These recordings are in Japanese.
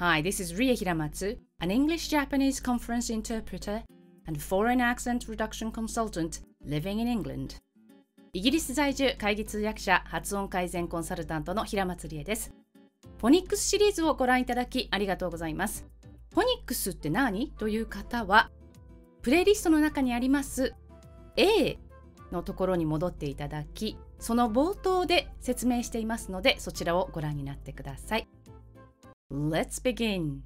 Hi, this is Rie Hiramatsu, an English Japanese conference interpreter and foreign accent reduction consultant living in England. イギリス在住会議通訳者発音改善コンサルタントの平松理恵です。フォニックスシリーズをご覧いただきありがとうございます。フォニックスって何という方は、プレイリストの中にあります A のところに戻っていただき、その冒頭で説明していますので、そちらをご覧になってください。Let's begin!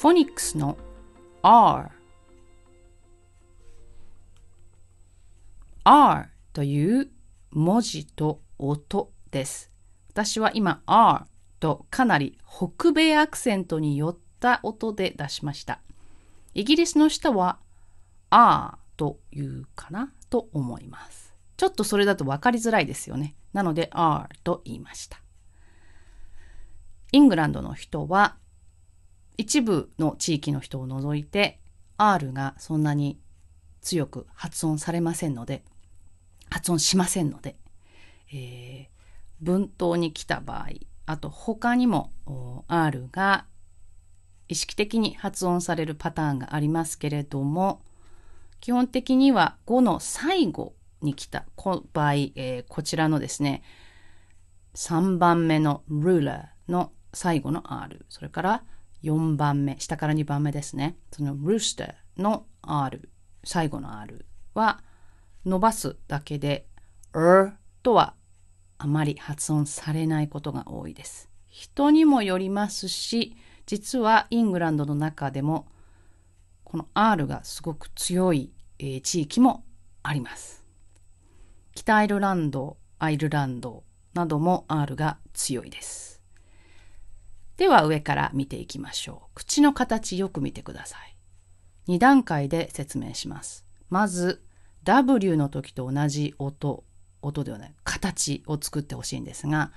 フォニックスの R R という文字と音です。私は今 R とかなり北米アクセントによった音で出しました。イギリスの下は R というかなと思います。ちょっとそれだと分かりづらいですよね。なので R と言いました。イングランドの人は一部の地域の人を除いて R がそんなに強く発音されませんので発音しませんのでえー、文頭に来た場合、あと他にも R が意識的に発音されるパターンがありますけれども、基本的には語の最後に来た場合、えー、こちらのですね、3番目の ruler の最後の R、それから4番目、下から2番目ですね、その rooster の R、最後の R は伸ばすだけで、r とはあまり発音されないことが多いです。人にもよりますし、実はイングランドの中でもこの R がすごく強い、えー、地域もあります。北アイルランド、アイルランドなども R が強いです。では上から見ていきましょう。口の形よく見てください。2段階で説明します。まず W の時と同じ音音ではない形を作ってほしいんですが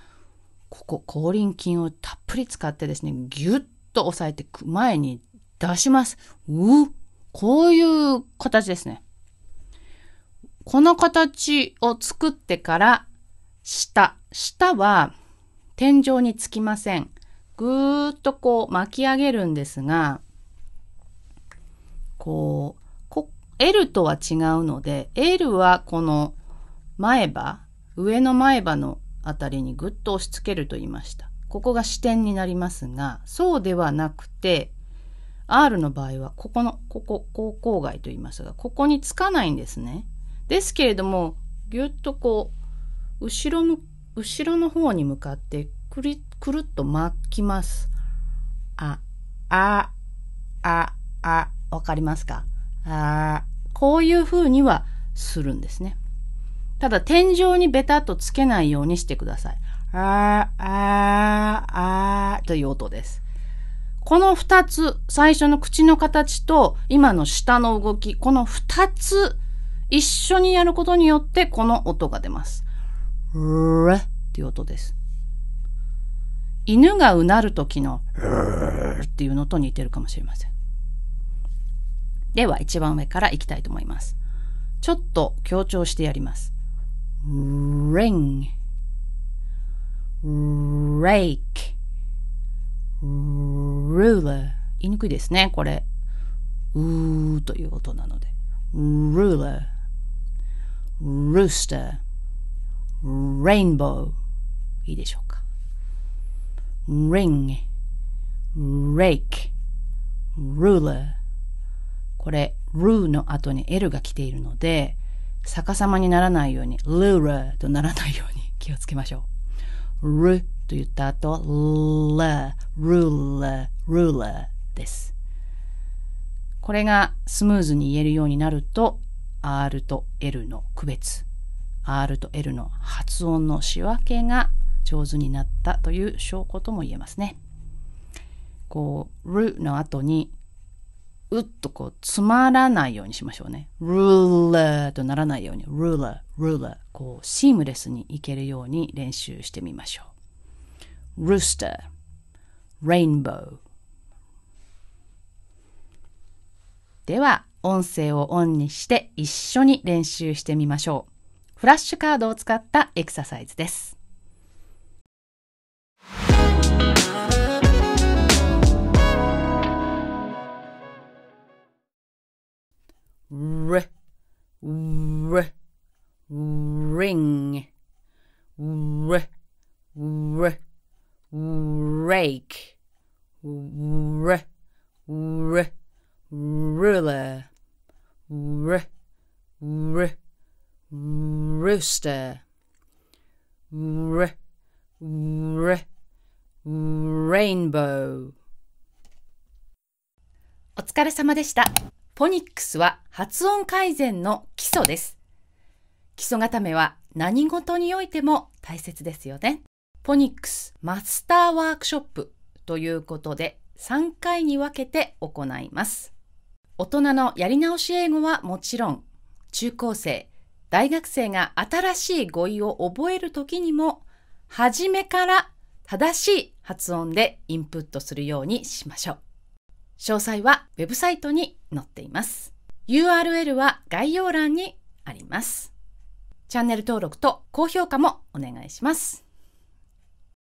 ここ後輪筋をたっぷり使ってですねギュッと押さえて前に出します。うこういう形ですね。この形を作ってから下。下は天井につきません。ぐーっとこう巻き上げるんですが、こう、L とは違うので、L はこの前歯、上の前歯のあたりにぐっと押し付けると言いました。ここが支点になりますが、そうではなくて、R の場合は、ここの、ここ、口腔外と言いますが、ここにつかないんですね。ですけれども、ぎゅっとこう、後ろの、後ろの方に向かって、くり、くるっと巻きます。あ、あ、あ、あ、わかりますかあこういう風にはするんですね。ただ、天井にベタっとつけないようにしてください。あー、あー、あーという音です。この二つ、最初の口の形と今の下の動き、この二つ一緒にやることによってこの音が出ます。うーっていう音です。犬がうなる時のうーっていうのと似てるかもしれません。では一番上からいきたいと思います。ちょっと強調してやります。ring, rake, ruler 言いにくいですね、これ。うーという音なので。ruler, rooster, rainbow いいでしょうか。ring, rake, ruler これ、ru の後に L が来ているので、逆さまにならないように、ルールとならないように 気をつけましょう。ルと言った後、ルルーラ、ルーラです。これがスムーズに言えるようになると、R と L の区別、R と L の発音の仕分けが上手になったという証拠とも言えますね。こう、るの後にうっとこう、つまらないようにしましょうね。ルーラーとならないように、ルーラー、ルーラー。こう、シームレスにいけるように練習してみましょう。rooster, rainbow. では、音声をオンにして一緒に練習してみましょう。フラッシュカードを使ったエクササイズです。r rake r r ruler r r rooster r r rainbow お疲れ様でした。ポニックスは発音改善の基礎です。基礎固めは何事においても大切ですよね。ポニックスマスターワークショップということで3回に分けて行います。大人のやり直し英語はもちろん、中高生、大学生が新しい語彙を覚えるときにも、初めから正しい発音でインプットするようにしましょう。詳細はウェブサイトに載っています。URL は概要欄にあります。チャンネル登録と高評価もお願いします。